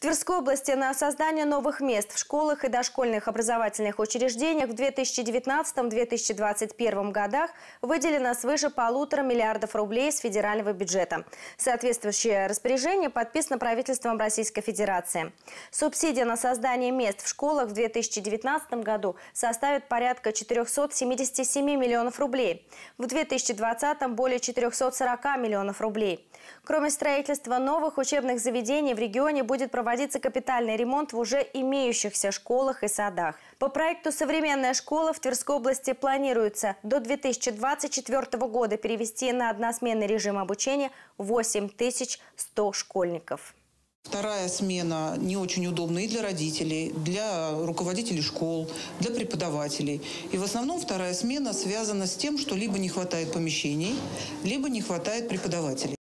Тверской области на создание новых мест в школах и дошкольных образовательных учреждениях в 2019-2021 годах выделено свыше полутора миллиардов рублей с федерального бюджета. Соответствующее распоряжение подписано правительством Российской Федерации. Субсидия на создание мест в школах в 2019 году составит порядка 477 миллионов рублей. В 2020 более 440 миллионов рублей. Кроме строительства новых учебных заведений в регионе будет проводиться проводиться капитальный ремонт в уже имеющихся школах и садах. По проекту «Современная школа» в Тверской области планируется до 2024 года перевести на односменный режим обучения 8100 школьников. Вторая смена не очень удобна и для родителей, для руководителей школ, для преподавателей. И в основном вторая смена связана с тем, что либо не хватает помещений, либо не хватает преподавателей.